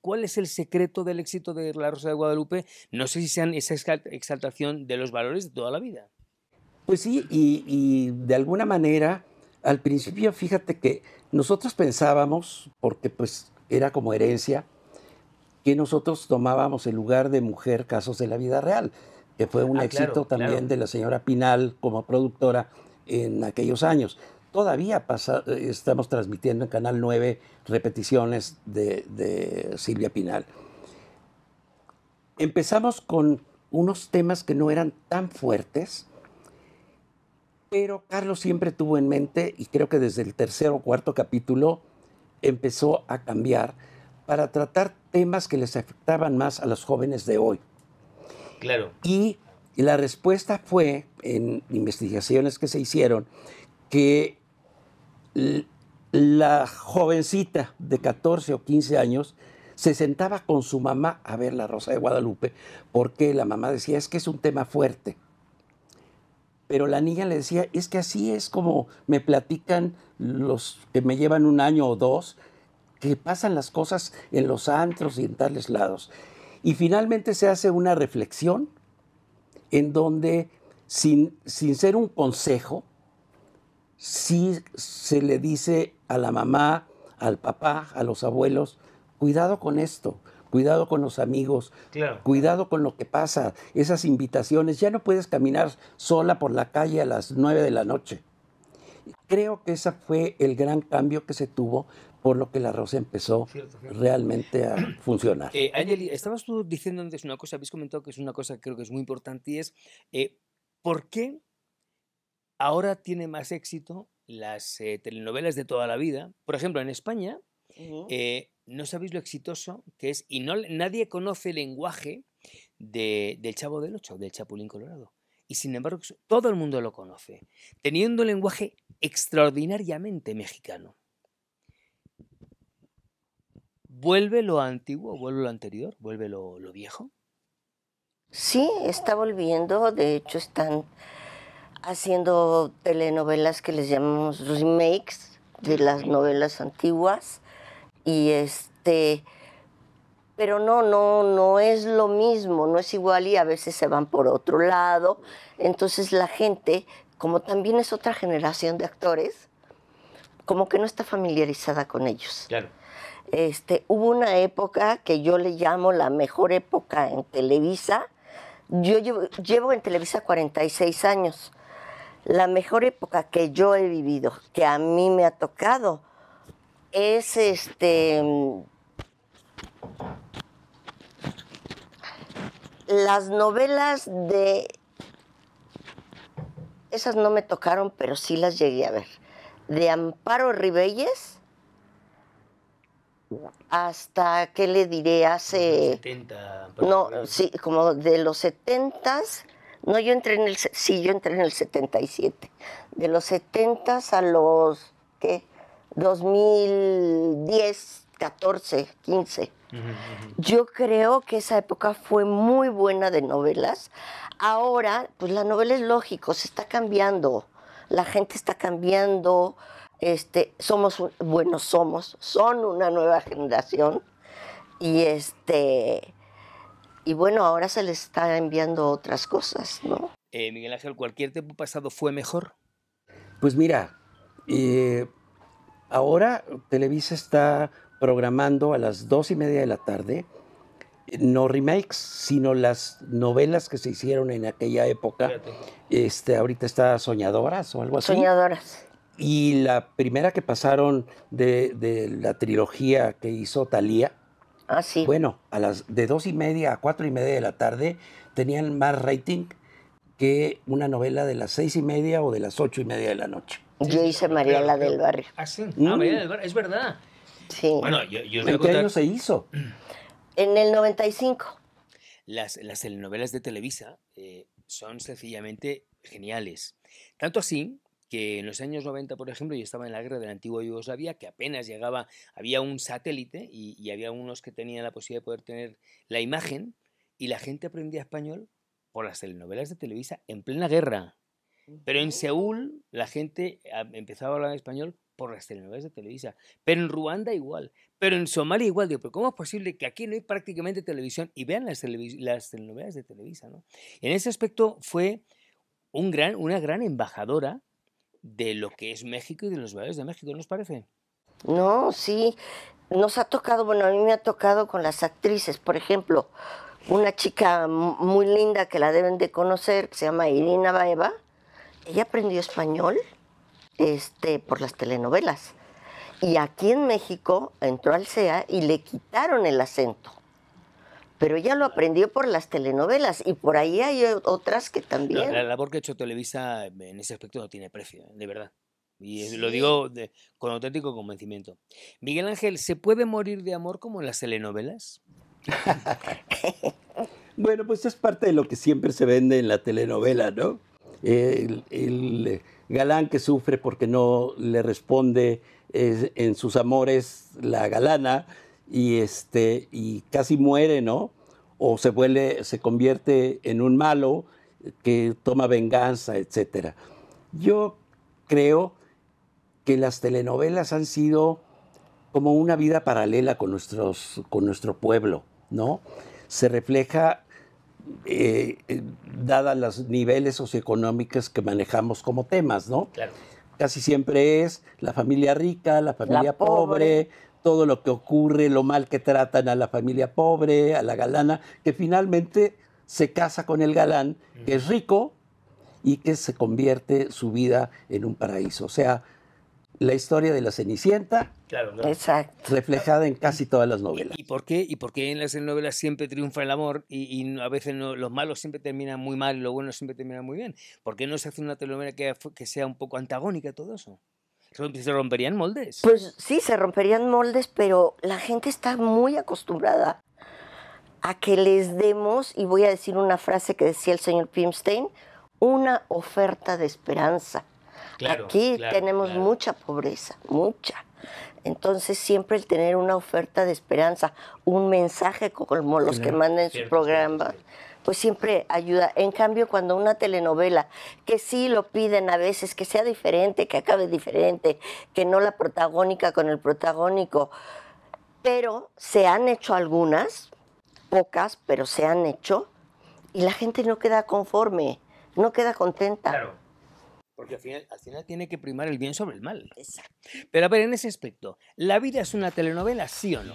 ¿Cuál es el secreto del éxito de La Rosa de Guadalupe? No sé si sean esa exaltación de los valores de toda la vida. Pues sí, y, de alguna manera, al principio, fíjate que nosotros pensábamos, porque pues era como herencia, que nosotros tomábamos el lugar de Mujer Casos de la Vida Real, que fue un ah, éxito también de la señora Pinal como productora en aquellos años todavía eh, estamos transmitiendo en Canal 9 repeticiones de, de Silvia Pinal. Empezamos con unos temas que no eran tan fuertes, pero Carlos siempre tuvo en mente, y creo que desde el tercer o cuarto capítulo empezó a cambiar para tratar temas que les afectaban más a los jóvenes de hoy. Claro. Y la respuesta fue, en investigaciones que se hicieron, que la jovencita de 14 o 15 años se sentaba con su mamá a ver La Rosa de Guadalupe, porque la mamá decía, es que es un tema fuerte. Pero la niña le decía, es que así es como me platican los que me llevan un año o dos, que pasan las cosas en los antros y en tales lados. Y finalmente se hace una reflexión en donde, sin, sin ser un consejo, si se le dice a la mamá, al papá, a los abuelos, cuidado con esto, cuidado con los amigos, cuidado con lo que pasa, esas invitaciones, ya no puedes caminar sola por la calle a las nueve de la noche. Creo que ese fue el gran cambio que se tuvo por lo que la rosa empezó realmente a funcionar. Eh, estabas tú diciendo antes una cosa, habéis comentado que es una cosa que creo que es muy importante y es eh, por qué Ahora tiene más éxito las eh, telenovelas de toda la vida. Por ejemplo, en España, eh, no sabéis lo exitoso que es, y no, nadie conoce el lenguaje del Chavo del Ocho, del Chapulín Colorado. Y sin embargo, todo el mundo lo conoce, teniendo un lenguaje extraordinariamente mexicano. ¿Vuelve lo antiguo, vuelve lo anterior, vuelve lo viejo? Sí, está volviendo, de hecho están haciendo telenovelas que les llamamos remakes de las novelas antiguas y este pero no no no es lo mismo no es igual y a veces se van por otro lado entonces la gente como también es otra generación de actores como que no está familiarizada con ellos este hubo una época que yo le llamo la mejor época en Televisa yo llevo, llevo en Televisa 46 años la mejor época que yo he vivido, que a mí me ha tocado, es este las novelas de esas no me tocaron, pero sí las llegué a ver. De Amparo Ribelles hasta qué le diré hace 70, no, sí, como de los 70 no, yo entré en el, sí, yo entré en el 77. De los 70 a los, ¿qué? 2010, 14, 15. Yo creo que esa época fue muy buena de novelas. Ahora, pues la novela es lógico, se está cambiando, la gente está cambiando, este, somos, buenos bueno, somos, son una nueva generación y este y bueno, ahora se le está enviando otras cosas, ¿no? Eh, Miguel Ángel, ¿cualquier tiempo pasado fue mejor? Pues mira, eh, ahora Televisa está programando a las dos y media de la tarde, no remakes, sino las novelas que se hicieron en aquella época. Este, ahorita está Soñadoras o algo así. Soñadoras. Y la primera que pasaron de, de la trilogía que hizo Talía, Ah, sí. Bueno, a las de dos y media a cuatro y media de la tarde tenían más rating que una novela de las seis y media o de las ocho y media de la noche. Yo hice Mariela del Barrio. Ah, sí. Ah, mm. del Barrio, es verdad. Sí. Bueno, yo, ¿En qué año se hizo? En el 95. Las, las telenovelas de Televisa eh, son sencillamente geniales. Tanto así que en los años 90, por ejemplo, yo estaba en la guerra de la antigua Yugoslavia, que apenas llegaba, había un satélite y, había unos que tenían la posibilidad de poder tener la imagen y la gente aprendía español por las telenovelas de Televisa en plena guerra. Pero en Seúl la gente ah, empezaba a hablar español por las telenovelas de Televisa. Pero en Ruanda igual. Pero en Somalia igual. Digo, pero ¿cómo es posible que aquí no hay prácticamente televisión y vean las, las telenovelas de Televisa? ¿no? En ese aspecto fue un gran, una gran embajadora de lo que es México y de los valores de México, ¿no parece? No, sí. Nos ha tocado, bueno, a mí me ha tocado con las actrices, por ejemplo, una chica muy linda que la deben de conocer, que se llama Irina Baeva, ella aprendió español este, por las telenovelas. Y aquí en México entró al CEA y le quitaron el acento pero ella lo aprendió por las telenovelas y por ahí hay otras que también. La, labor que ha hecho Televisa en ese aspecto no tiene precio, ¿eh? de verdad. Y lo digo con auténtico convencimiento. Miguel Ángel, ¿se puede morir de amor como en las telenovelas? bueno, pues es parte de lo que siempre se vende en la telenovela, ¿no? El, el eh, galán que sufre porque no le responde en sus amores la galana, y, este, y casi muere, ¿no? O se, vuelve, se convierte en un malo que toma venganza, etc. Yo creo que las telenovelas han sido como una vida paralela con, nuestros, con nuestro pueblo, ¿no? Se refleja, eh, eh, dadas los niveles socioeconómicos que manejamos como temas, ¿no? Casi siempre es la familia rica, la familia pobre todo lo que ocurre, lo mal que tratan a la familia pobre, a la galana, que finalmente se casa con el galán, que es rico y que se convierte su vida en un paraíso. O sea, la historia de la Cenicienta, reflejada en casi todas las novelas. ¿Y, por qué? ¿Y por qué en las novelas siempre triunfa el amor y, a veces los malos siempre terminan muy mal y los buenos siempre terminan muy bien? ¿Por qué no se hace una telenovela que, que sea un poco antagónica a todo eso? Se romperían moldes. Pues sí, se romperían moldes, pero la gente está muy acostumbrada a que les demos, y voy a decir una frase que decía el señor Pimstein, una oferta de esperanza. Aquí tenemos mucha pobreza, mucha. Entonces siempre el tener una oferta de esperanza, un mensaje como los que mandan en programas, pues siempre ayuda. En cambio, cuando una telenovela, que sí lo piden a veces, que sea diferente, que acabe diferente, que no la protagónica con el protagónico, pero se han hecho algunas, pocas, pero se han hecho, y la gente no queda conforme, no queda contenta. Porque al final, al final tiene que primar el bien sobre el mal. Pero a ver, en ese aspecto, ¿la vida es una telenovela, sí o no?